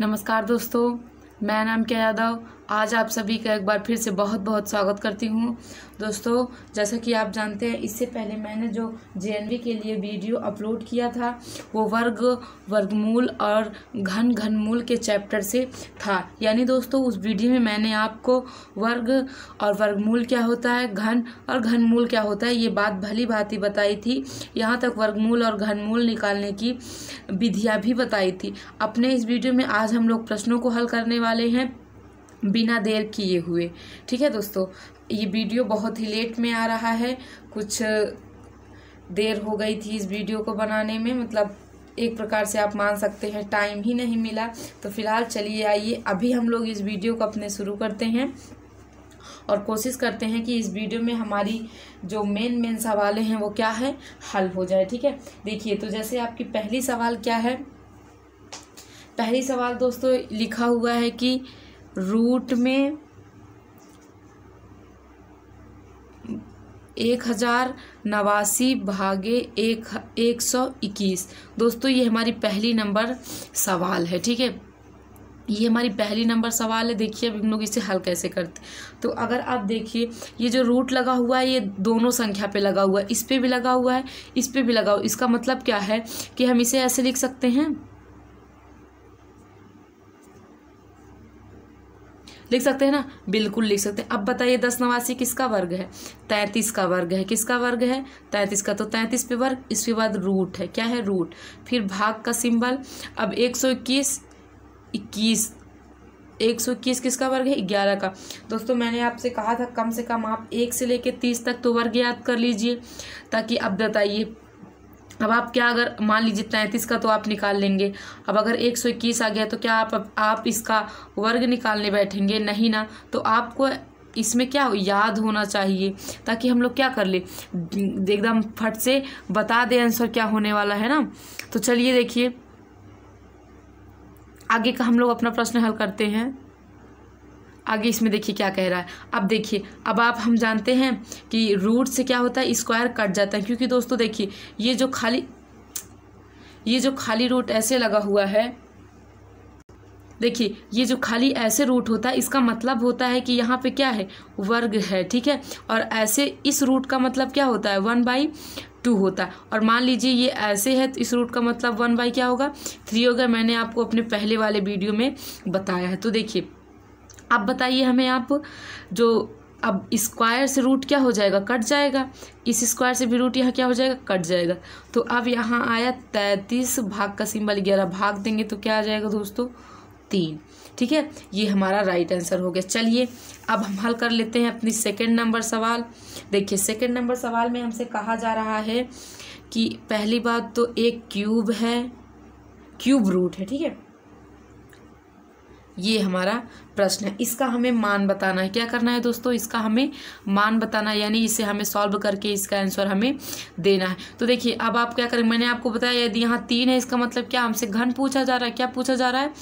नमस्कार दोस्तों मैं नाम क्या यादव आज आप सभी का एक बार फिर से बहुत बहुत स्वागत करती हूँ दोस्तों जैसा कि आप जानते हैं इससे पहले मैंने जो जे के लिए वीडियो अपलोड किया था वो वर्ग वर्गमूल और घन घनमूल के चैप्टर से था यानी दोस्तों उस वीडियो में मैंने आपको वर्ग और वर्गमूल क्या होता है घन और घनमूल क्या होता है ये बात भली भांति बताई थी यहाँ तक वर्गमूल और घनमूल निकालने की विधियाँ भी बताई थी अपने इस वीडियो में आज हम लोग प्रश्नों को हल करने वाले हैं बिना देर किए हुए ठीक है दोस्तों ये वीडियो बहुत ही लेट में आ रहा है कुछ देर हो गई थी इस वीडियो को बनाने में मतलब एक प्रकार से आप मान सकते हैं टाइम ही नहीं मिला तो फिलहाल चलिए आइए अभी हम लोग इस वीडियो को अपने शुरू करते हैं और कोशिश करते हैं कि इस वीडियो में हमारी जो मेन मेन सवाल हैं वो क्या है हल हो जाए ठीक है देखिए तो जैसे आपकी पहली सवाल क्या है पहली सवाल दोस्तों लिखा हुआ है कि रूट में एक हज़ार नवासी भागे एक एक सौ इक्कीस दोस्तों ये हमारी पहली नंबर सवाल है ठीक है ये हमारी पहली नंबर सवाल है देखिए अब हम लोग इसे हल कैसे करते तो अगर आप देखिए ये जो रूट लगा हुआ है ये दोनों संख्या पे लगा हुआ है इस पर भी लगा हुआ है इस पर भी लगा हुआ इसका मतलब क्या है कि हम इसे ऐसे लिख सकते हैं लिख सकते हैं ना बिल्कुल लिख सकते हैं अब बताइए दस नवासी किसका वर्ग है तैंतीस का वर्ग है किसका वर्ग है तैंतीस का तो तैंतीस पे वर्ग इसके बाद रूट है क्या है रूट फिर भाग का सिंबल अब एक सौ इक्कीस इक्कीस एक सौ इक्कीस किसका वर्ग है ग्यारह का दोस्तों मैंने आपसे कहा था कम से कम आप एक से लेकर तीस तक तो वर्ग याद कर लीजिए ताकि अब बताइए अब आप क्या अगर मान लीजिए तैंतीस का तो आप निकाल लेंगे अब अगर एक सौ इक्कीस आ गया तो क्या आप आप इसका वर्ग निकालने बैठेंगे नहीं ना तो आपको इसमें क्या हो याद होना चाहिए ताकि हम लोग क्या कर ले एकदम फट से बता दें आंसर क्या होने वाला है ना तो चलिए देखिए आगे का हम लोग अपना प्रश्न हल करते हैं आगे इसमें देखिए क्या कह रहा है अब देखिए अब आप हम जानते हैं कि रूट से क्या होता है स्क्वायर कट जाता है क्योंकि दोस्तों देखिए ये जो खाली ये जो खाली रूट ऐसे लगा हुआ है देखिए ये जो खाली ऐसे रूट होता है इसका मतलब होता है कि यहाँ पे क्या है वर्ग है ठीक है और ऐसे इस रूट का मतलब क्या होता है वन बाई टू होता है और मान लीजिए ये ऐसे है तो इस रूट का मतलब वन बाई क्या होगा थ्री होगा मैंने आपको अपने पहले वाले वीडियो में बताया है तो देखिए अब बताइए हमें आप जो अब स्क्वायर से रूट क्या हो जाएगा कट जाएगा इस स्क्वायर से भी रूट यहाँ क्या हो जाएगा कट जाएगा तो अब यहाँ आया तैंतीस भाग का सिंबल ग्यारह भाग देंगे तो क्या आ जाएगा दोस्तों तीन ठीक है ये हमारा राइट आंसर हो गया चलिए अब हम हल कर लेते हैं अपनी सेकेंड नंबर सवाल देखिए सेकेंड नंबर सवाल में हमसे कहा जा रहा है कि पहली बात तो एक क्यूब है क्यूब रूट है ठीक है ये हमारा प्रश्न है इसका हमें मान बताना है क्या करना है दोस्तों इसका हमें मान बताना है यानी इसे हमें सॉल्व करके इसका आंसर हमें देना है तो देखिए अब आप क्या करें मैंने आपको बताया यदि यहाँ तीन है इसका मतलब क्या हमसे घन पूछा जा रहा है क्या पूछा जा रहा है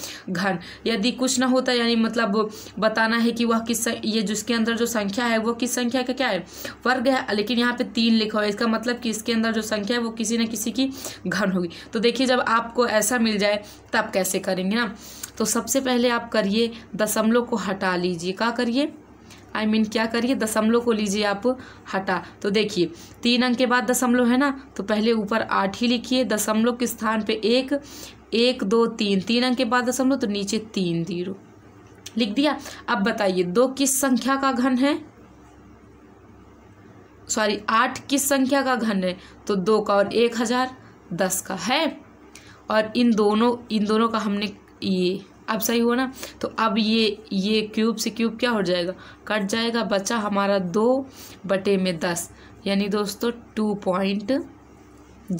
घन यदि कुछ ना होता यानी मतलब बताना है कि वह किस ये जिसके अंदर जो संख्या है वो किस संख्या का क्या है वर्ग है लेकिन यहाँ पे तीन लिखा हुआ है इसका मतलब कि इसके अंदर जो संख्या है वो किसी न किसी की घन होगी तो देखिए जब आपको ऐसा मिल जाए तब कैसे करेंगे ना तो सबसे पहले आप करिए दशमलव को हटा लीजिए क्या करिए आई I मीन mean, क्या करिए दशमलव को लीजिए आप हटा तो देखिए तीन अंक के बाद दशमलव है ना तो पहले ऊपर आठ ही लिखिए दशमलव के स्थान पे एक एक दो तीन तीन अंक के बाद दशमलव तो नीचे तीन जीरो लिख दिया अब बताइए दो किस संख्या का घन है सॉरी आठ किस संख्या का घन है तो दो का और एक हज़ार दस का है और इन दोनों इन दोनों का हमने ये अब सही हुआ ना तो अब ये ये क्यूब से क्यूब क्या हो जाएगा कट जाएगा बचा हमारा दो बटे में दस यानी दोस्तों two point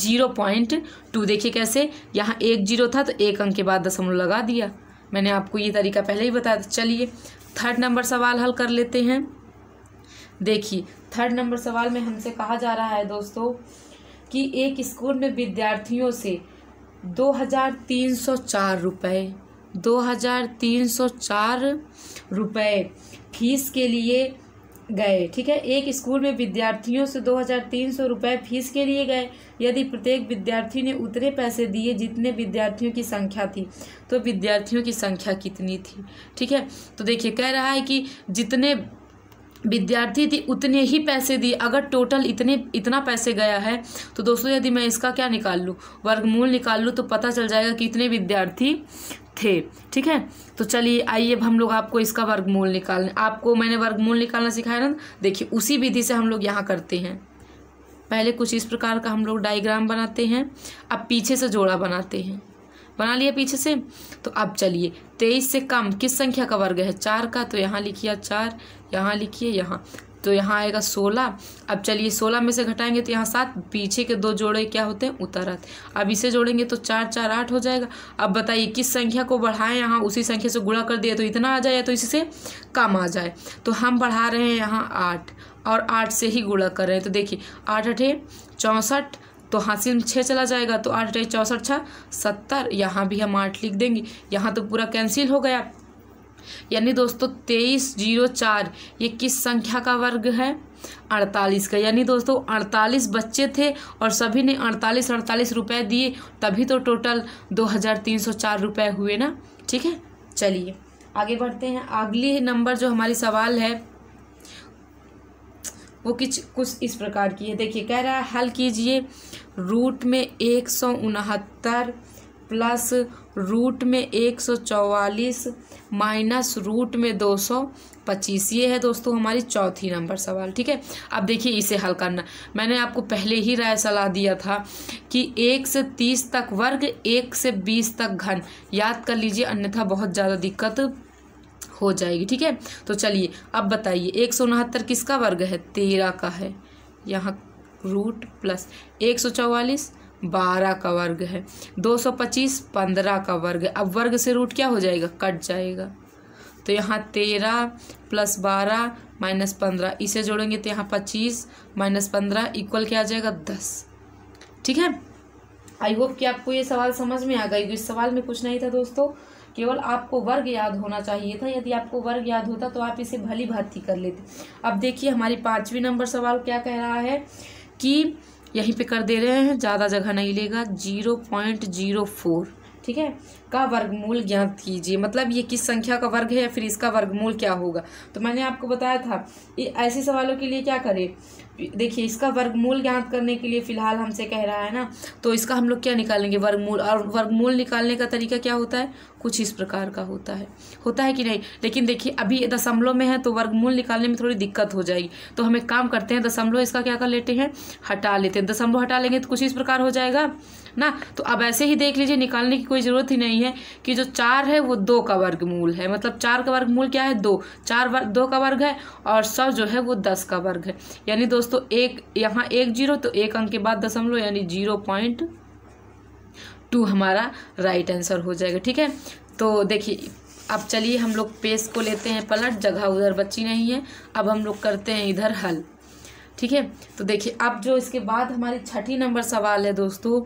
zero point two देखिए कैसे यहाँ एक जीरो था तो एक अंक के बाद दशमलव लगा दिया मैंने आपको ये तरीका पहले ही बताया था चलिए थर्ड नंबर सवाल हल कर लेते हैं देखिए थर्ड नंबर सवाल में हमसे कहा जा रहा है दोस्तों कि एक स्कूल में विद्यार्थियों से दो हज़ार तीन सौ चार रुपये दो हज़ार तीन सौ चार रुपये फीस के लिए गए ठीक है एक स्कूल में विद्यार्थियों से दो हज़ार तीन सौ रुपये फीस के लिए गए यदि प्रत्येक विद्यार्थी ने उतने पैसे दिए जितने विद्यार्थियों की संख्या थी तो विद्यार्थियों की संख्या कितनी थी ठीक है तो देखिए कह रहा है कि जितने विद्यार्थी थी उतने ही पैसे दिए अगर टोटल इतने इतना पैसे गया है तो दोस्तों यदि मैं इसका क्या निकाल लूँ वर्गमूल निकाल लूँ तो पता चल जाएगा कि इतने विद्यार्थी थे ठीक है तो चलिए आइए अब हम लोग आपको इसका वर्गमूल निकालने आपको मैंने वर्गमूल निकालना सिखाया ना देखिए उसी विधि से हम लोग यहाँ करते हैं पहले कुछ इस प्रकार का हम लोग डाइग्राम बनाते हैं अब पीछे से जोड़ा बनाते हैं बना लिया पीछे से तो अब चलिए तेईस से कम किस संख्या का वर्ग है चार का तो यहाँ लिखिए चार यहाँ लिखिए यहाँ तो यहाँ आएगा सोलह अब चलिए सोलह में से घटाएंगे तो यहाँ सात पीछे के दो जोड़े क्या होते हैं उतर आते अब इसे जोड़ेंगे तो चार चार आठ हो जाएगा अब बताइए किस संख्या को बढ़ाएं यहाँ उसी संख्या से गुणा कर दिया तो इतना आ जाए तो इससे कम आ जाए तो हम बढ़ा रहे हैं यहाँ आठ और आठ से ही गुणा कर रहे हैं तो देखिए आठ अठे चौंसठ तो हासिल में छः चला जाएगा तो आठ अठाई चौसठ छः सत्तर यहाँ भी हम आठ लिख देंगे यहाँ तो पूरा कैंसिल हो गया यानी दोस्तों तेईस जीरो चार ये किस संख्या का वर्ग है अड़तालीस का यानी दोस्तों अड़तालीस बच्चे थे और सभी ने अड़तालीस अड़तालीस रुपए दिए तभी तो टोटल दो हज़ार तीन सौ चार रुपये हुए ना ठीक है चलिए आगे बढ़ते हैं अगली नंबर जो हमारी सवाल है वो कुछ कुछ इस प्रकार की है देखिए कह रहा है हल कीजिए रूट में एक सौ उनहत्तर प्लस रूट में एक सौ चौवालीस माइनस रूट में दो सौ पच्चीस ये है दोस्तों हमारी चौथी नंबर सवाल ठीक है अब देखिए इसे हल करना मैंने आपको पहले ही राय सलाह दिया था कि एक से तीस तक वर्ग एक से बीस तक घन याद कर लीजिए अन्यथा बहुत ज़्यादा दिक्कत हो जाएगी ठीक है तो चलिए अब बताइए एक सौ उनहत्तर किसका वर्ग है तेरह का है यहाँ रूट प्लस एक सौ चौवालीस बारह का वर्ग है दो सौ पच्चीस पंद्रह का वर्ग है अब वर्ग से रूट क्या हो जाएगा कट जाएगा तो यहाँ तेरह प्लस बारह माइनस पंद्रह इसे जोड़ेंगे तो यहाँ पच्चीस माइनस पंद्रह इक्वल क्या आ जाएगा दस ठीक है आई होप कि आपको ये सवाल समझ में आ गई इस सवाल में कुछ नहीं था दोस्तों केवल आपको वर्ग याद होना चाहिए था यदि आपको वर्ग याद होता तो आप इसे भली भांति कर लेते अब देखिए हमारी पाँचवीं नंबर सवाल क्या कह रहा है कि यहीं पे कर दे रहे हैं ज़्यादा जगह नहीं लेगा जीरो पॉइंट जीरो फोर ठीक है का वर्गमूल ज्ञात कीजिए मतलब ये किस संख्या का वर्ग है या फिर इसका वर्गमूल क्या होगा तो मैंने आपको बताया था ऐसे सवालों के लिए क्या करें देखिए इसका वर्गमूल ज्ञात करने के लिए फ़िलहाल हमसे कह रहा है ना तो इसका हम लोग क्या निकालेंगे वर्गमूल और वर्गमूल निकालने का तरीका क्या होता है कुछ इस प्रकार का होता है होता है कि नहीं लेकिन देखिए अभी दशमलव में है तो वर्गमूल निकालने में थोड़ी दिक्कत हो जाएगी तो हम एक काम करते हैं दशमलव इसका क्या कर लेते हैं हटा लेते हैं दशमलव हटा लेंगे तो कुछ इस प्रकार हो जाएगा ना तो अब ऐसे ही देख लीजिए निकालने की कोई ज़रूरत ही नहीं है कि जो चार है वो दो का वर्गमूल है मतलब चार का वर्गमूल क्या है दो चार वर्ग दो का वर्ग है और सौ जो है वो दस का वर्ग है यानी दोस्तों एक यहाँ एक जीरो तो एक अंक के बाद दशमलव यानी जीरो पॉइंट टू हमारा राइट आंसर हो जाएगा ठीक है तो देखिए अब चलिए हम लोग पेस को लेते हैं पलट जगह उधर बची नहीं है अब हम लोग करते हैं इधर हल ठीक है तो देखिए अब जो इसके बाद हमारी छठी नंबर सवाल है दोस्तों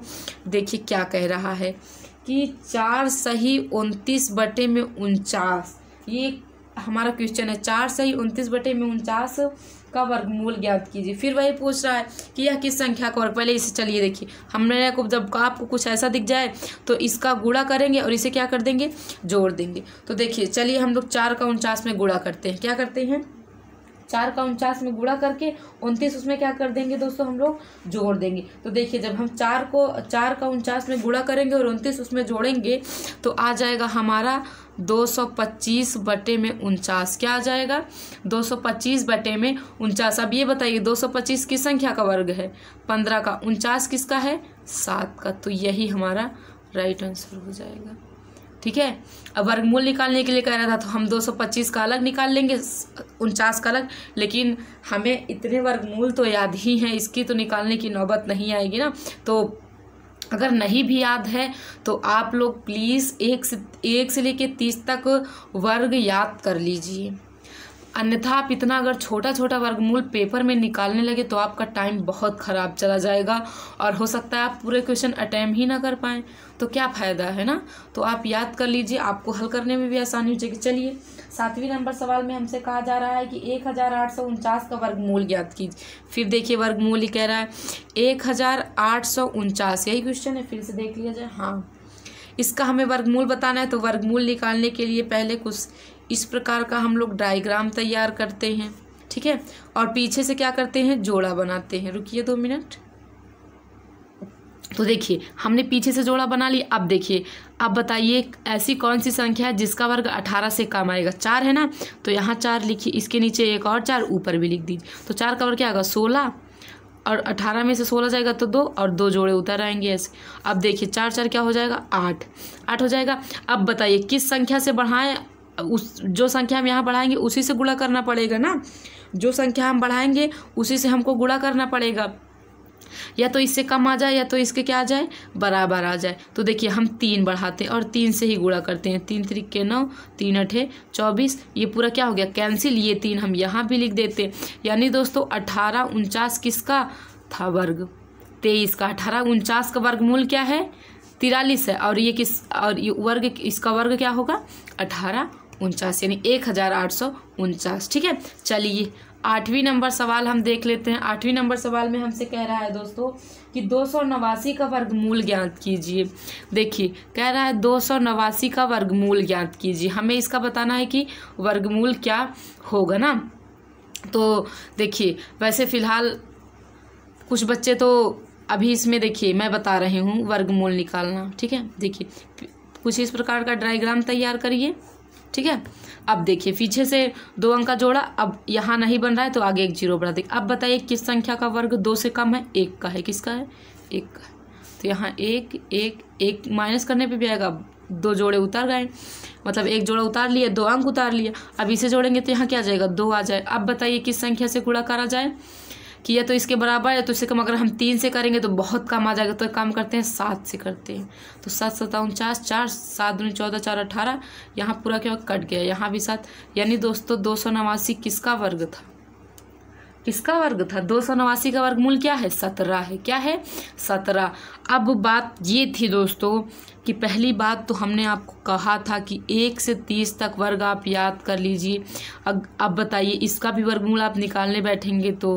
देखिए क्या कह रहा है कि चार सही उनतीस बटे में उनचास ये हमारा क्वेश्चन है चार सही उनतीस बटे में उनचास का वर्गमूल ज्ञात कीजिए फिर वही पूछ रहा है कि यह किस संख्या का वर्ग पहले इसे चलिए देखिए हमने को जब आपको कुछ ऐसा दिख जाए तो इसका गुड़ा करेंगे और इसे क्या कर देंगे जोड़ देंगे तो देखिए चलिए हम लोग चार का उनचास में गुड़ा करते हैं क्या करते हैं चार का उनचास में गुड़ा करके उनतीस उसमें क्या कर देंगे दोस्तों हम लोग जोड़ देंगे तो देखिए जब हम चार को चार का उनचास में गुड़ा करेंगे और उनतीस उसमें जोड़ेंगे तो आ जाएगा हमारा दो सौ पच्चीस बटे में उनचास क्या आ जाएगा दो सौ पच्चीस बटे में उनचास अब ये बताइए दो सौ पच्चीस किस संख्या का वर्ग है पंद्रह का उनचास किसका है सात का तो यही हमारा राइट आंसर हो जाएगा ठीक है अब वर्गमूल निकालने के लिए कह रहा था तो हम 225 का अलग निकाल लेंगे उनचास का अलग लेकिन हमें इतने वर्गमूल तो याद ही हैं इसकी तो निकालने की नौबत नहीं आएगी ना तो अगर नहीं भी याद है तो आप लोग प्लीज़ एक से एक से लेकर तीस तक वर्ग याद कर लीजिए अन्यथा आप इतना अगर छोटा छोटा वर्गमूल पेपर में निकालने लगे तो आपका टाइम बहुत ख़राब चला जाएगा और हो सकता है आप पूरे क्वेश्चन अटैम्प ही ना कर पाएँ तो क्या फ़ायदा है ना तो आप याद कर लीजिए आपको हल करने में भी आसानी हो जाएगी चलिए सातवीं नंबर सवाल में हमसे कहा जा रहा है कि एक हज़ार आठ सौ उनचास का वर्गमूल याद कीजिए फिर देखिए वर्गमूल ही कह रहा है एक हज़ार आठ सौ उनचास यही क्वेश्चन है फिर से देख लिया जाए हाँ इसका हमें वर्गमूल बताना है तो वर्गमूल निकालने के लिए पहले कुछ इस प्रकार का हम लोग डायग्राम तैयार करते हैं ठीक है और पीछे से क्या करते हैं जोड़ा बनाते हैं रुकिए दो मिनट तो देखिए हमने पीछे से जोड़ा बना लिया अब देखिए अब बताइए ऐसी कौन सी संख्या है जिसका वर्ग अठारह से कम आएगा चार है ना तो यहाँ चार लिखिए इसके नीचे एक और चार ऊपर भी लिख दीजिए तो चार का वर्ग क्या आएगा सोलह और अठारह में से सोलह जाएगा तो दो और दो जोड़े उतर आएंगे ऐसे अब देखिए चार चार क्या हो जाएगा आठ आठ हो जाएगा अब बताइए किस संख्या से बढ़ाएं उस जो संख्या हम यहाँ बढ़ाएंगे उसी से गुणा करना पड़ेगा ना जो संख्या हम बढ़ाएंगे उसी से हमको गुणा करना पड़ेगा या तो इससे कम आ जाए या तो इसके क्या आ जाए बराबर आ जाए तो देखिए हम तीन बढ़ाते हैं और तीन से ही गुणा करते हैं तीन तरीके नौ तीन अठे चौबीस ये पूरा क्या हो गया कैंसिल ये तीन हम यहाँ भी लिख देते हैं यानी दोस्तों अठारह उनचास किसका था वर्ग तेईस का अठारह उनचास का वर्गमूल क्या है तिरालीस है और ये किस और ये वर्ग इसका वर्ग क्या होगा अठारह उनचास यानी एक हज़ार आठ सौ उनचास ठीक है चलिए आठवीं नंबर सवाल हम देख लेते हैं आठवीं नंबर सवाल में हमसे कह रहा है दोस्तों कि दो सौ नवासी का वर्गमूल ज्ञात कीजिए देखिए कह रहा है दो सौ नवासी का वर्गमूल ज्ञात कीजिए हमें इसका बताना है कि वर्गमूल क्या होगा ना तो देखिए वैसे फ़िलहाल कुछ बच्चे तो अभी इसमें देखिए मैं बता रही हूँ वर्गमूल निकालना ठीक है देखिए कुछ इस प्रकार का डायग्राम तैयार करिए ठीक है अब देखिए पीछे से दो अंक का जोड़ा अब यहाँ नहीं बन रहा है तो आगे एक जीरो बढ़ा देखिए अब बताइए किस संख्या का वर्ग दो से कम है एक का है किसका है एक का है तो यहाँ एक एक एक माइनस करने पे भी आएगा दो जोड़े उतार गए मतलब एक जोड़ा उतार लिया दो अंक उतार लिया अब इसे जोड़ेंगे तो यहाँ क्या जाएगा दो आ जाए अब बताइए किस संख्या से गुड़ा करा जाए कि या तो इसके बराबर या तो इससे कम अगर हम तीन से करेंगे तो बहुत कम आ जाएगा तो काम करते हैं सात से करते हैं तो सात सत्ता उनचास चार सात दूनी चौदह चार अठारह यहाँ पूरा क्या कट गया यहाँ भी सात यानी दोस्तों दो सौ नवासी किसका वर्ग था किसका वर्ग था दो सौ नवासी का वर्गमूल क्या है सत्रह है क्या है सत्रह अब बात ये थी दोस्तों कि पहली बात तो हमने आपको कहा था कि एक से तीस तक वर्ग आप याद कर लीजिए अब अब बताइए इसका भी वर्गमूल आप निकालने बैठेंगे तो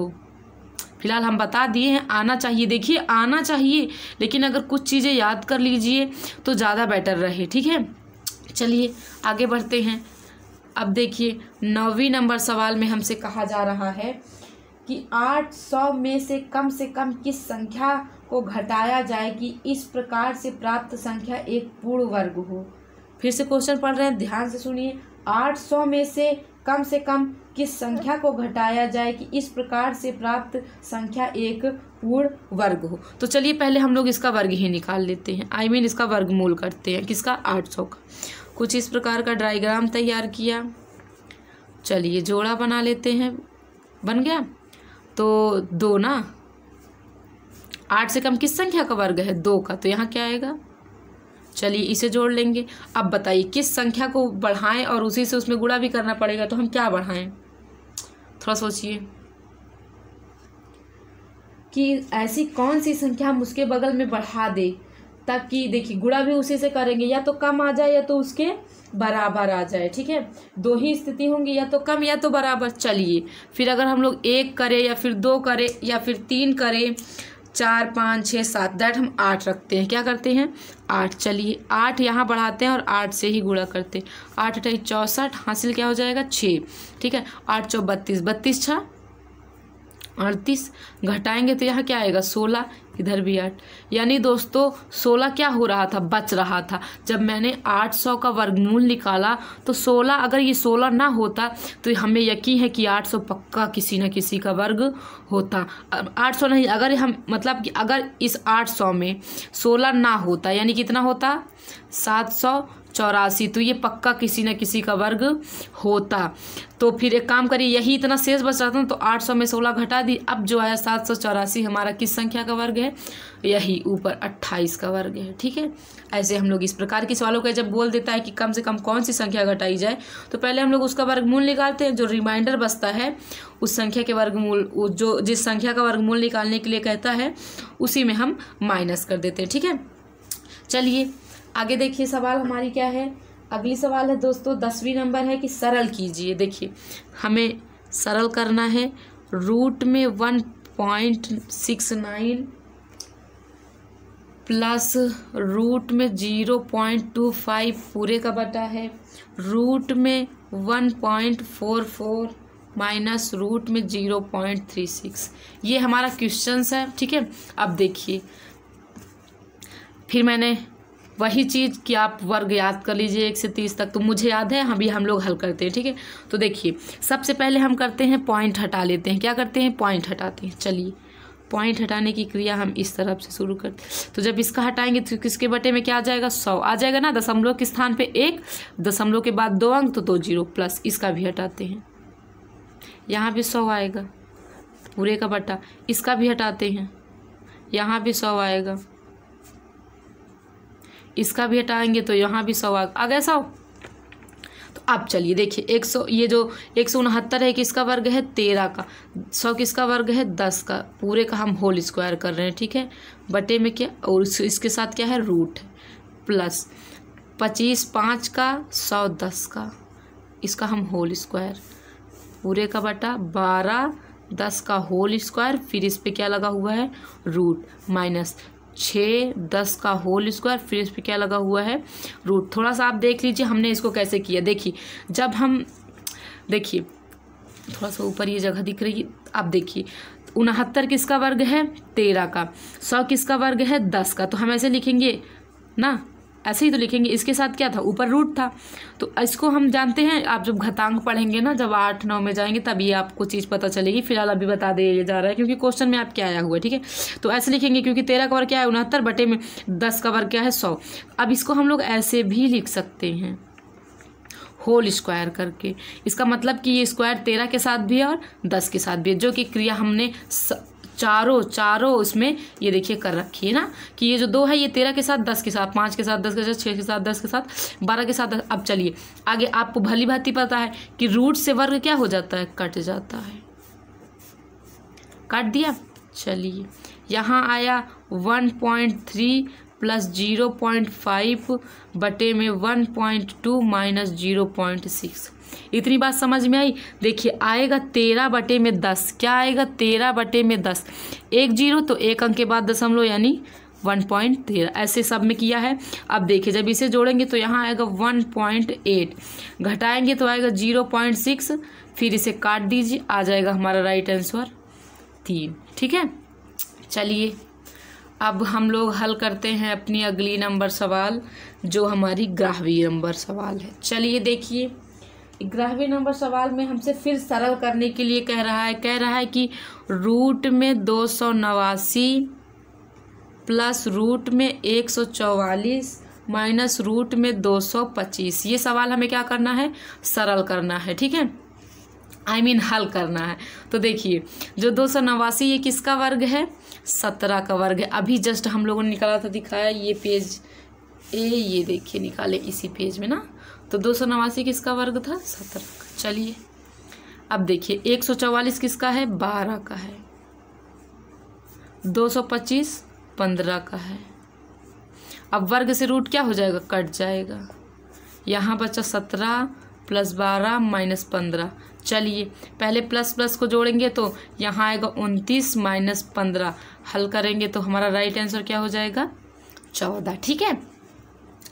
फिलहाल हम बता दिए हैं आना चाहिए देखिए आना चाहिए लेकिन अगर कुछ चीज़ें याद कर लीजिए तो ज़्यादा बेटर रहे ठीक है चलिए आगे बढ़ते हैं अब देखिए नौवीं नंबर सवाल में हमसे कहा जा रहा है कि आठ सौ में से कम से कम किस संख्या को घटाया जाए कि इस प्रकार से प्राप्त संख्या एक पूर्ण वर्ग हो फिर से क्वेश्चन पढ़ रहे हैं ध्यान से सुनिए आठ सौ में से कम से कम किस संख्या को घटाया जाए कि इस प्रकार से प्राप्त संख्या एक पूर्ण वर्ग हो तो चलिए पहले हम लोग इसका वर्ग ही निकाल लेते हैं आई I मीन mean इसका वर्गमूल करते हैं किसका आठ सौ का कुछ इस प्रकार का डायग्राम तैयार किया चलिए जोड़ा बना लेते हैं बन गया तो दो ना आठ से कम किस संख्या का वर्ग है दो का तो यहाँ क्या आएगा चलिए इसे जोड़ लेंगे अब बताइए किस संख्या को बढ़ाएं और उसी से उसमें गुड़ा भी करना पड़ेगा तो हम क्या बढ़ाएं थोड़ा सोचिए कि ऐसी कौन सी संख्या हम उसके बगल में बढ़ा दें ताकि देखिए गुड़ा भी उसी से करेंगे या तो कम आ जाए या तो उसके बराबर आ जाए ठीक है दो ही स्थिति होंगी या तो कम या तो बराबर चलिए फिर अगर हम लोग एक करें या फिर दो करें या फिर तीन करें चार पाँच छः सात दैट हम आठ रखते हैं क्या करते हैं आठ चलिए आठ यहाँ बढ़ाते हैं और आठ से ही गुणा करते हैं आठ अठाई चौंसठ हासिल क्या हो जाएगा छः ठीक है आठ चौ बत्तीस बत्तीस छः अड़तीस घटाएंगे तो यहाँ क्या आएगा सोलह इधर भी आठ यानी दोस्तों सोलह क्या हो रहा था बच रहा था जब मैंने आठ सौ का वर्गमूल निकाला तो सोलह अगर ये सोलह ना होता तो हमें यकीन है कि आठ सौ पक्का किसी न किसी का वर्ग होता आठ सौ नहीं अगर हम मतलब कि अगर इस आठ सौ में सोलह ना होता यानी कितना होता सात सौ चौरासी तो ये पक्का किसी न किसी का वर्ग होता तो फिर एक काम करिए यही इतना शेष बच रहा था तो आठ सौ में सोलह घटा दी अब जो है सात सौ चौरासी हमारा किस संख्या का वर्ग है यही ऊपर अट्ठाईस का वर्ग है ठीक है ऐसे हम लोग इस प्रकार के सवालों का जब बोल देता है कि कम से कम कौन सी संख्या घटाई जाए तो पहले हम लोग उसका वर्गमूल निकालते हैं जो रिमाइंडर बचता है उस संख्या के वर्गमूल जो जिस संख्या का वर्गमूल निकालने के लिए कहता है उसी में हम माइनस कर देते हैं ठीक है चलिए आगे देखिए सवाल हमारी क्या है अगली सवाल है दोस्तों दसवीं नंबर है कि सरल कीजिए देखिए हमें सरल करना है रूट में one point six nine plus root में जीरो पॉइंट टू फाइव पूरे का बटा है रूट में one point four four minus root में जीरो पॉइंट थ्री सिक्स ये हमारा क्वेश्चन है ठीक है अब देखिए फिर मैंने वही चीज़ कि आप वर्ग याद कर लीजिए एक से तीस तक तो मुझे याद है अभी हम लोग हल करते हैं ठीक है तो देखिए सबसे पहले हम करते हैं पॉइंट हटा लेते हैं क्या करते हैं पॉइंट हटाते हैं चलिए पॉइंट हटाने की क्रिया हम इस तरफ से शुरू करते तो जब इसका हटाएंगे तो किसके बटे में क्या आ जाएगा सौ आ जाएगा ना दशमलव के स्थान पे एक दशमलव के बाद दो अंक तो दो जीरो प्लस इसका भी हटाते हैं यहाँ भी सौ आएगा पूरे का बटा इसका भी हटाते हैं यहाँ भी सौ आएगा इसका भी हटाएंगे तो यहाँ भी सौ आ, गया सौ तो अब चलिए देखिए एक सौ ये जो एक सौ उनहत्तर है किसका वर्ग है तेरह का सौ किसका वर्ग है दस का पूरे का हम होल स्क्वायर कर रहे हैं ठीक है बटे में क्या और इसके साथ क्या है रूट प्लस पच्चीस पाँच का सौ दस का इसका हम होल स्क्वायर पूरे का बटा बारह दस का होल स्क्वायर फिर इस पर क्या लगा हुआ है रूट माइनस छः दस का होल स्क्वायर फिर इस पर क्या लगा हुआ है रूट थोड़ा सा आप देख लीजिए हमने इसको कैसे किया देखिए जब हम देखिए थोड़ा सा ऊपर ये जगह दिख रही है आप देखिए उनहत्तर किसका वर्ग है तेरह का सौ किसका वर्ग है दस का तो हम ऐसे लिखेंगे ना ऐसे ही तो लिखेंगे इसके साथ क्या था ऊपर रूट था तो इसको हम जानते हैं आप जब घतांक पढ़ेंगे ना जब आठ नौ में जाएंगे तभी आपको चीज़ पता चलेगी फिलहाल अभी बता दिया जा रहा है क्योंकि क्वेश्चन में आप क्या आया हुआ है ठीक है तो ऐसे लिखेंगे क्योंकि तेरह कवर क्या है उनहत्तर बटे में दस कवर क्या है सौ अब इसको हम लोग ऐसे भी लिख सकते हैं होल स्क्वायर करके इसका मतलब कि ये स्क्वायर तेरह के साथ भी है और दस के साथ भी है जो कि क्रिया हमने चारों चारों उसमें ये देखिए कर रखी है ना कि ये जो दो है ये तेरह के साथ दस के साथ पाँच के साथ दस के साथ छः के साथ दस के साथ बारह के साथ अब चलिए आगे आपको भली भांति पता है कि रूट से वर्ग क्या हो जाता है कट जाता है काट दिया चलिए यहाँ आया one point three plus zero point five बटे में one point two minus zero point six इतनी बात समझ में आई देखिए आएगा तेरह बटे में दस क्या आएगा तेरह बटे में दस एक जीरो तो एक अंक के बाद दशमलव यानी वन पॉइंट तेरह ऐसे सब में किया है अब देखिए जब इसे जोड़ेंगे तो यहाँ आएगा वन पॉइंट एट घटाएंगे तो आएगा जीरो पॉइंट सिक्स फिर इसे काट दीजिए आ जाएगा हमारा राइट आंसर तीन ठीक है चलिए अब हम लोग हल करते हैं अपनी अगली नंबर सवाल जो हमारी ग्राहवी नंबर सवाल है चलिए देखिए ग्यारहवें नंबर सवाल में हमसे फिर सरल करने के लिए कह रहा है कह रहा है कि रूट में दो सौ नवासी प्लस रूट में एक सौ चौवालीस माइनस रूट में दो सौ पच्चीस ये सवाल हमें क्या करना है सरल करना है ठीक है आई I मीन mean, हल करना है तो देखिए जो दो सौ नवासी ये किसका वर्ग है सत्रह का वर्ग है अभी जस्ट हम लोगों ने निकाला था दिखाया ये पेज ए ये देखिए निकाले इसी पेज में ना तो दो सौ नवासी किसका वर्ग था सत्रह का चलिए अब देखिए एक सौ चवालीस किसका है बारह का है दो सौ पच्चीस पंद्रह का है अब वर्ग से रूट क्या हो जाएगा कट जाएगा यहाँ बचा सत्रह प्लस बारह माइनस पंद्रह चलिए पहले प्लस प्लस को जोड़ेंगे तो यहाँ आएगा उनतीस माइनस पंद्रह हल करेंगे तो हमारा राइट आंसर क्या हो जाएगा चौदह ठीक है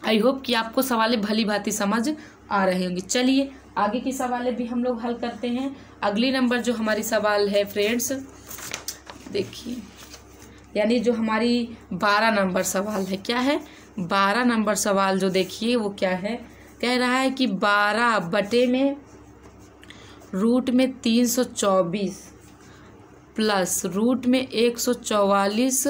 आई होप कि आपको सवाल भली भांति समझ आ रहे होंगे चलिए आगे की सवालें भी हम लोग हल करते हैं अगली नंबर जो हमारी सवाल है फ्रेंड्स देखिए यानी जो हमारी बारह नंबर सवाल है क्या है बारह नंबर सवाल जो देखिए वो क्या है कह रहा है कि बारह बटे में रूट में तीन सौ चौबीस प्लस रूट में एक सौ चौवालीस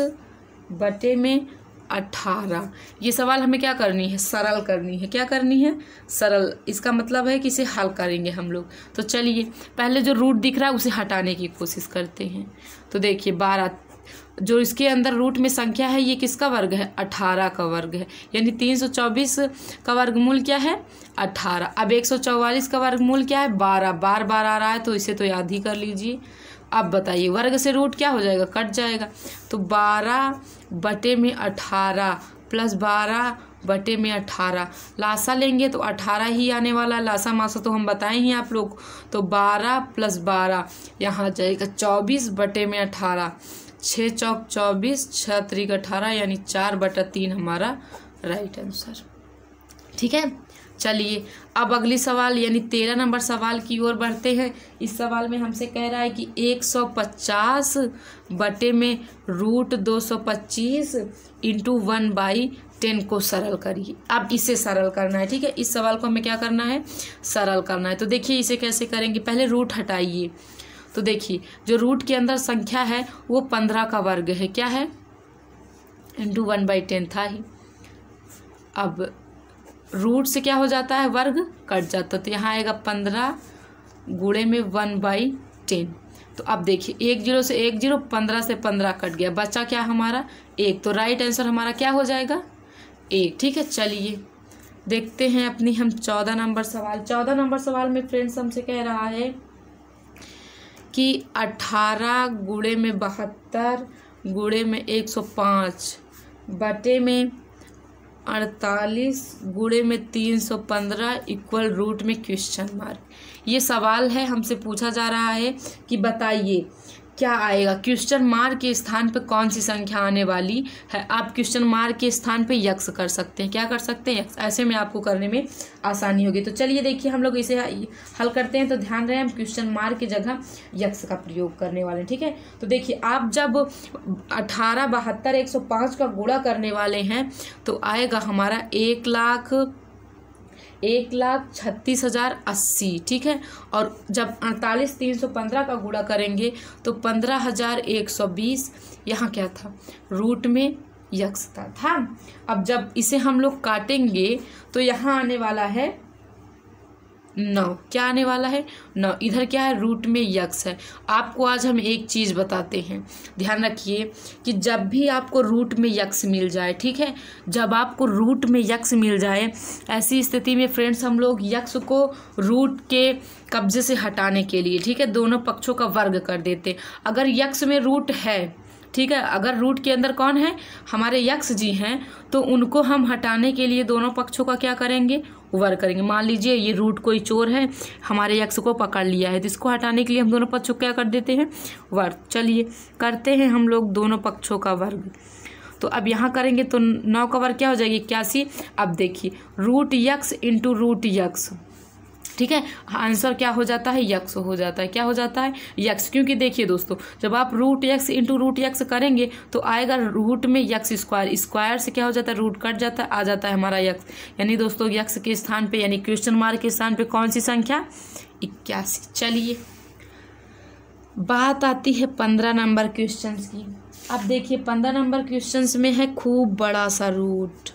बटे में अट्ठारह ये सवाल हमें क्या करनी है सरल करनी है क्या करनी है सरल इसका मतलब है कि इसे हल करेंगे हम लोग तो चलिए पहले जो रूट दिख रहा है उसे हटाने की कोशिश करते हैं तो देखिए बारह जो इसके अंदर रूट में संख्या है ये किसका वर्ग है अठारह का वर्ग है यानी तीन सौ चौबीस का वर्गमूल क्या है अठारह अब एक सौ चौवालीस का वर्गमूल क्या है बारह बार बार आ रहा है तो इसे तो याद ही कर लीजिए अब बताइए वर्ग से रूट क्या हो जाएगा कट जाएगा तो बारह बटे में अठारह प्लस बारह बटे में अठारह लासा लेंगे तो अठारह ही आने वाला लासा मासा तो हम बताए ही आप लोग तो बारह प्लस बारह यहाँ जाएगा चौबीस बटे में अठारह छः चौक चौबीस छः त्रिक अठारह यानी चार बटा तीन हमारा राइट आंसर ठीक है चलिए अब अगली सवाल यानी तेरह नंबर सवाल की ओर बढ़ते हैं इस सवाल में हमसे कह रहा है कि एक सौ पचास बटे में रूट दो सौ पच्चीस इंटू वन बाई टेन को सरल करिए अब इसे सरल करना है ठीक है इस सवाल को हमें क्या करना है सरल करना है तो देखिए इसे कैसे करेंगे पहले रूट हटाइए तो देखिए जो रूट के अंदर संख्या है वो पंद्रह का वर्ग है क्या है इंटू वन बाई टेन था ही अब रूट से क्या हो जाता है वर्ग कट जाता है तो यहाँ आएगा पंद्रह गुड़े में वन बाई टेन तो अब देखिए एक जीरो से एक जीरो पंद्रह से पंद्रह कट गया बचा क्या हमारा एक तो राइट आंसर हमारा क्या हो जाएगा एक ठीक है चलिए देखते हैं अपनी हम चौदह नंबर सवाल चौदह नंबर सवाल में फ्रेंड्स हमसे कह रहा है कि अठारह गुड़े में बहत्तर गुड़े में एक सौ पाँच बटे में अड़तालीस गुड़े में तीन सौ पंद्रह इक्वल रूट में क्वेश्चन मार्क ये सवाल है हमसे पूछा जा रहा है कि बताइए क्या आएगा क्वेश्चन मार्क के स्थान पर कौन सी संख्या आने वाली है आप क्वेश्चन मार्क के स्थान पर यक्स कर सकते हैं क्या कर सकते हैं यक्स ऐसे में आपको करने में आसानी होगी तो चलिए देखिए हम लोग इसे हल करते हैं तो ध्यान रहे हम क्वेश्चन मार्क की जगह यक्स का प्रयोग करने वाले हैं ठीक है तो देखिए आप जब अठारह बहत्तर एक सौ पाँच का गुड़ा करने वाले हैं तो आएगा हमारा एक लाख एक लाख छत्तीस हज़ार अस्सी ठीक है और जब अड़तालीस तीन सौ पंद्रह का गुणा करेंगे तो पंद्रह हज़ार एक सौ बीस यहाँ क्या था रूट में यक्षता था अब जब इसे हम लोग काटेंगे तो यहाँ आने वाला है नौ क्या आने वाला है नौ इधर क्या है रूट में यक्स है आपको आज हम एक चीज़ बताते हैं ध्यान रखिए कि जब भी आपको रूट में यक्स मिल जाए ठीक है जब आपको रूट में यक्स मिल जाए ऐसी स्थिति में फ्रेंड्स हम लोग यक्स को रूट के कब्जे से हटाने के लिए ठीक है दोनों पक्षों का वर्ग कर देते अगर यक्स में रूट है ठीक है अगर रूट के अंदर कौन है हमारे यक्ष जी हैं तो उनको हम हटाने के लिए दोनों पक्षों का क्या करेंगे वर्क करेंगे मान लीजिए ये रूट कोई चोर है हमारे यक्ष को पकड़ लिया है तो इसको हटाने के लिए हम दोनों पक्षों क्या कर देते हैं वर्ग चलिए करते हैं हम लोग दोनों पक्षों का वर्ग तो अब यहाँ करेंगे तो नौ का वर्ग क्या हो जाएगी इक्यासी अब देखिए root x into root x ठीक है आंसर क्या हो जाता है यक्स हो जाता है क्या हो जाता है यक्स क्योंकि देखिए दोस्तों जब आप root x into root x करेंगे तो आएगा रूट में यक्स स्क्वायर स्क्वायर से क्या हो जाता है रूट कट जाता है आ जाता है हमारा यक्स यानी दोस्तों यक्स के स्थान पर यानी क्वेश्चन मार्क के स्थान पर कौन सी संख्या इक्यासी चलिए बात आती है पंद्रह नंबर क्वेश्चन की अब देखिए पंद्रह नंबर क्वेश्चन में है खूब बड़ा सा रूट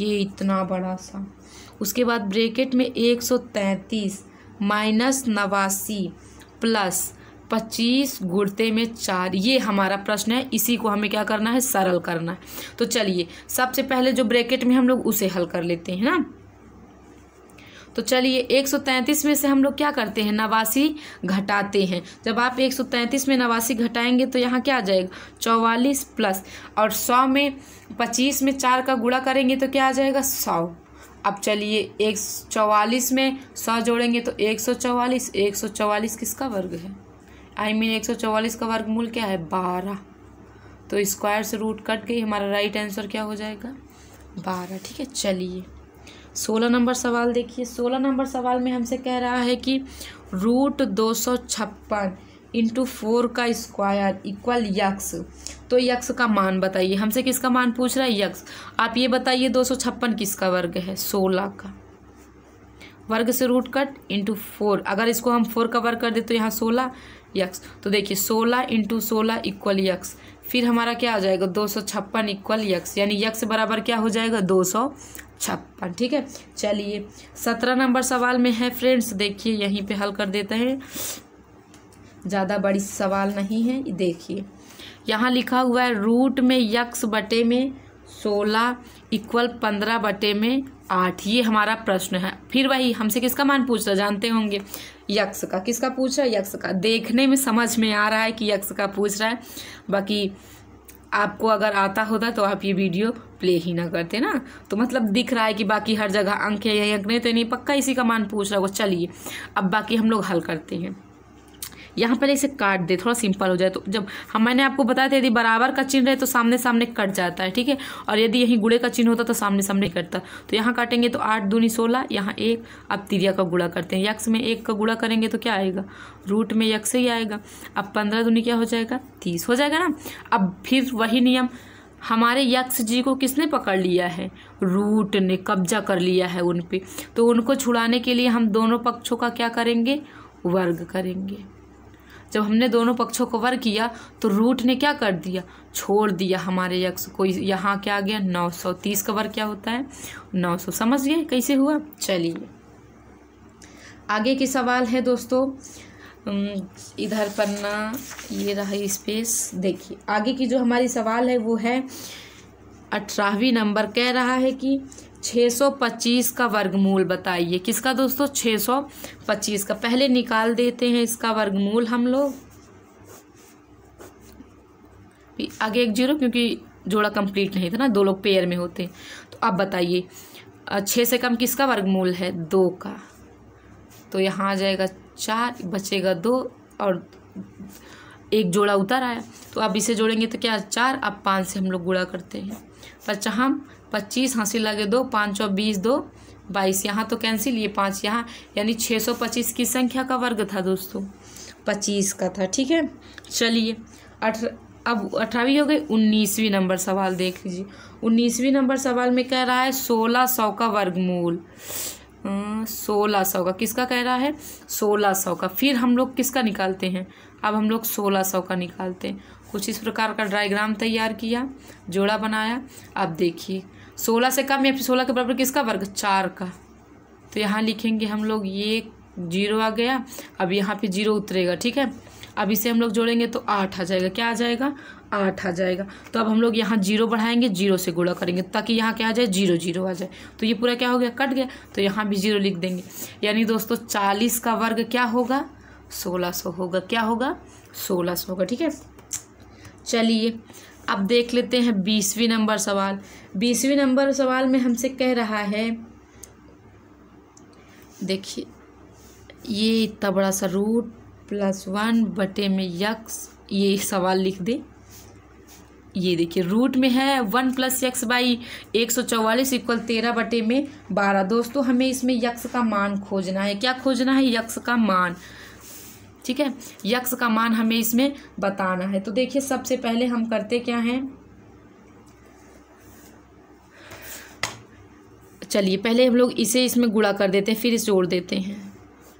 ये इतना बड़ा सा उसके बाद ब्रेकेट में एक सौ तैंतीस माइनस नवासी प्लस पच्चीस गुड़ते में चार ये हमारा प्रश्न है इसी को हमें क्या करना है सरल करना है तो चलिए सबसे पहले जो ब्रैकेट में हम लोग उसे हल कर लेते हैं ना तो चलिए 133 में से हम लोग क्या करते हैं नवासी घटाते हैं जब आप 133 में नवासी घटाएंगे तो यहाँ क्या आ जाएगा चौवालीस प्लस और 100 में 25 में चार का गुड़ा करेंगे तो क्या आ जाएगा सौ अब चलिए एक चौवालीस में सौ जोड़ेंगे तो एक सौ चौवालीस एक सौ चौवालीस किसका वर्ग है आई I मीन mean, एक सौ चौवालीस का वर्ग मूल क्या है बारह तो स्क्वायर से रूट कट गई हमारा राइट आंसर क्या हो जाएगा बारह ठीक है चलिए सोलह नंबर सवाल देखिए सोलह नंबर सवाल में हमसे कह रहा है कि रूट दो सौ छप्पन इंटू फोर का स्क्वायर इक्वल यक्स तो यक्स का मान बताइए हमसे किसका मान पूछ रहा है यक्स आप ये बताइए दो सौ छप्पन किसका वर्ग है सोलह का वर्ग से रूट कट इंटू फोर अगर इसको हम फोर का वर्ग कर दे तो यहाँ सोलह यक्स तो देखिए सोलह इंटू सोलह इक्वल यक्स फिर हमारा क्या आ जाएगा दो सौ छप्पन इक्वल यक्स यानी यक्स बराबर क्या हो जाएगा दो सौ छप्पन ठीक है चलिए सत्रह नंबर सवाल में है फ्रेंड्स देखिए यहीं पे हल कर देते हैं ज़्यादा बड़ी सवाल नहीं है देखिए यहाँ लिखा हुआ है रूट में यक्स बटे में सोलह इक्वल पंद्रह बटे में आठ ये हमारा प्रश्न है फिर वही हमसे किसका मान पूछ रहा जानते होंगे यक्ष का किसका पूछ रहा है यक्ष का देखने में समझ में आ रहा है कि यक्ष का पूछ रहा है बाकी आपको अगर आता होता तो आप ये वीडियो प्ले ही ना करते ना तो मतलब दिख रहा है कि बाकी हर जगह अंक है यही अंक नहीं तो नहीं पक्का इसी का मान पूछ रहा होगा चलिए अब बाकी हम लोग हल करते हैं यहाँ पहले इसे काट दे थोड़ा सिंपल हो जाए तो जब हम मैंने आपको बताया था यदि बराबर का चिन्ह रहे तो सामने सामने कट जाता है ठीक है और यदि यहीं गुड़े का चिन्ह होता तो सामने सामने कटता तो यहाँ काटेंगे तो आठ दूनी सोलह यहाँ एक अब तिरिया का गुड़ा करते हैं यक्स में एक का गुड़ा करेंगे तो क्या आएगा रूट में यक्स ही आएगा अब पंद्रह दूनी क्या हो जाएगा तीस हो जाएगा ना अब फिर वही नियम हमारे यक्ष जी को किसने पकड़ लिया है रूट ने कब्जा कर लिया है उन पर तो उनको छुड़ाने के लिए हम दोनों पक्षों का क्या करेंगे वर्ग करेंगे जब हमने दोनों पक्षों को वर किया तो रूट ने क्या कर दिया छोड़ दिया हमारे यक्ष को यहाँ क्या आ गया नौ सौ तीस का वर क्या होता है नौ सौ समझ गए कैसे हुआ चलिए आगे के सवाल है दोस्तों इधर पर ना ये रहा स्पेस देखिए आगे की जो हमारी सवाल है वो है अठारहवीं नंबर कह रहा है कि 625 का वर्गमूल बताइए किसका दोस्तों 625 का पहले निकाल देते हैं इसका वर्गमूल हम लोग आगे एक जीरो क्योंकि जोड़ा कंप्लीट नहीं था ना दो लोग पेयर में होते तो अब बताइए छः से कम किसका वर्गमूल है दो का तो यहाँ आ जाएगा चार बचेगा दो और एक जोड़ा उतर आया तो अब इसे जोड़ेंगे तो क्या चार अब पाँच से हम लोग गुड़ा करते हैं पचहम पच्चीस हंसी हाँ, लगे दो पाँच सौ बीस दो बाईस यहाँ तो कैंसिल ये पाँच यहाँ यानी छः सौ पच्चीस की संख्या का वर्ग था दोस्तों पच्चीस का था ठीक है चलिए अठ अब अठारहवीं हो गई उन्नीसवीं नंबर सवाल देख लीजिए उन्नीसवीं नंबर सवाल में कह रहा है सोलह सौ का वर्गमूल सोलह सौ का किसका कह रहा है सोलह सौ का फिर हम लोग किसका निकालते हैं अब हम लोग सोलह सौ का निकालते हैं कुछ इस प्रकार का डायग्राम तैयार किया जोड़ा बनाया अब देखिए सोलह से कम या फिर सोलह के बराबर किसका वर्ग चार का तो यहाँ लिखेंगे हम लोग ये जीरो आ गया अब यहाँ पे जीरो उतरेगा ठीक है अब इसे हम लोग जोड़ेंगे तो आठ आ जाएगा क्या आ जाएगा आठ आ जाएगा तो अब हम लोग यहाँ जीरो बढ़ाएंगे जीरो से गुणा करेंगे ताकि यहाँ क्या आ जाए जीरो जीरो आ जाए तो ये पूरा क्या हो गया कट गया तो यहाँ भी जीरो लिख देंगे यानी दोस्तों चालीस का वर्ग क्या होगा सोलह सौ होगा क्या होगा सोलह सौ होगा ठीक है चलिए अब देख लेते हैं बीसवीं नंबर सवाल बीसवीं नंबर सवाल में हमसे कह रहा है देखिए ये इतना बड़ा सा रूट प्लस वन बटे में यक्स ये सवाल लिख दे ये देखिए रूट में है वन प्लस यक्स बाई एक सौ चौवालीस इक्वल तेरह बटे में बारह दोस्तों हमें इसमें यक्स का मान खोजना है क्या खोजना है यक्स का मान ठीक है यक्स का मान हमें इसमें बताना है तो देखिए सबसे पहले हम करते क्या हैं चलिए पहले हम लोग इसे इसमें गुड़ा कर देते हैं फिर जोड़ देते हैं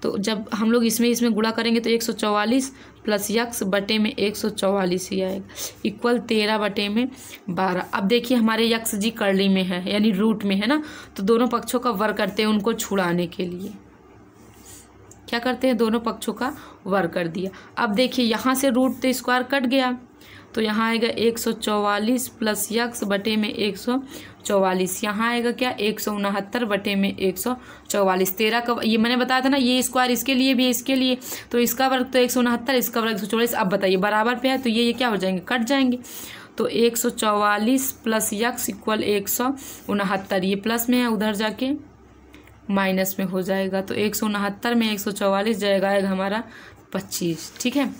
तो जब हम लोग इसमें इसमें गुड़ा करेंगे तो एक सौ चौवालीस प्लस यक्स बटे में एक सौ चौवालीस ही आएगा इक्वल तेरह बटे में बारह अब देखिए हमारे यक्ष जी कर्ली में है यानी रूट में है ना तो दोनों पक्षों का वर करते हैं उनको छुड़ाने के लिए क्या करते हैं दोनों पक्षों का वर्ग कर दिया अब देखिए यहाँ से रूट तो स्क्वायर कट गया तो यहाँ आएगा एक सौ चौवालीस प्लस यक्स बटे में एक सौ चौवालीस यहाँ आएगा क्या एक सौ उनहत्तर बटे में एक सौ चौवालीस तेरह का ये मैंने बताया था ना ये स्क्वायर इसके लिए भी इसके लिए तो इसका वर्ग तो एक सौ उनहत्तर इसका वर्ग एक सौ चौवालीस अब बताइए बराबर पे है तो ये ये क्या हो जाएंगे कट जाएंगे तो एक सौ चौवालीस प्लस यक्स इक्वल एक सौ उनहत्तर ये प्लस में है उधर जाके माइनस में हो जाएगा तो एक सौ उनहत्तर में एक सौ चौवालीस जाएगा हमारा पच्चीस ठीक है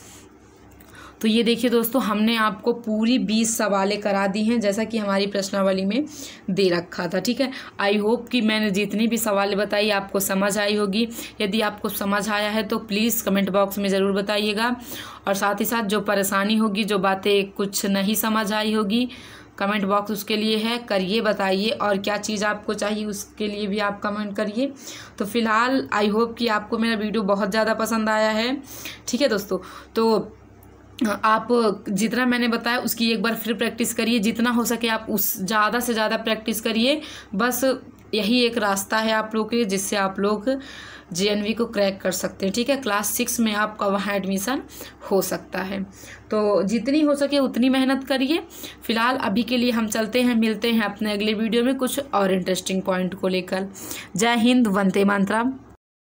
तो ये देखिए दोस्तों हमने आपको पूरी बीस सवालें करा दी हैं जैसा कि हमारी प्रश्नावली में दे रखा था ठीक है आई होप कि मैंने जितनी भी सवालें बताई आपको समझ आई होगी यदि आपको समझ आया है तो प्लीज़ कमेंट बॉक्स में ज़रूर बताइएगा और साथ ही साथ जो परेशानी होगी जो बातें कुछ नहीं समझ आई होगी कमेंट बॉक्स उसके लिए है करिए बताइए और क्या चीज़ आपको चाहिए उसके लिए भी आप कमेंट करिए तो फिलहाल आई होप कि आपको मेरा वीडियो बहुत ज़्यादा पसंद आया है ठीक है दोस्तों तो आप जितना मैंने बताया उसकी एक बार फिर प्रैक्टिस करिए जितना हो सके आप उस ज़्यादा से ज़्यादा प्रैक्टिस करिए बस यही एक रास्ता है आप लोग के जिससे आप लोग जे को क्रैक कर सकते हैं ठीक है क्लास सिक्स में आपका वहाँ एडमिशन हो सकता है तो जितनी हो सके उतनी मेहनत करिए फिलहाल अभी के लिए हम चलते हैं मिलते हैं अपने अगले वीडियो में कुछ और इंटरेस्टिंग पॉइंट को लेकर जय हिंद वंदे मातरम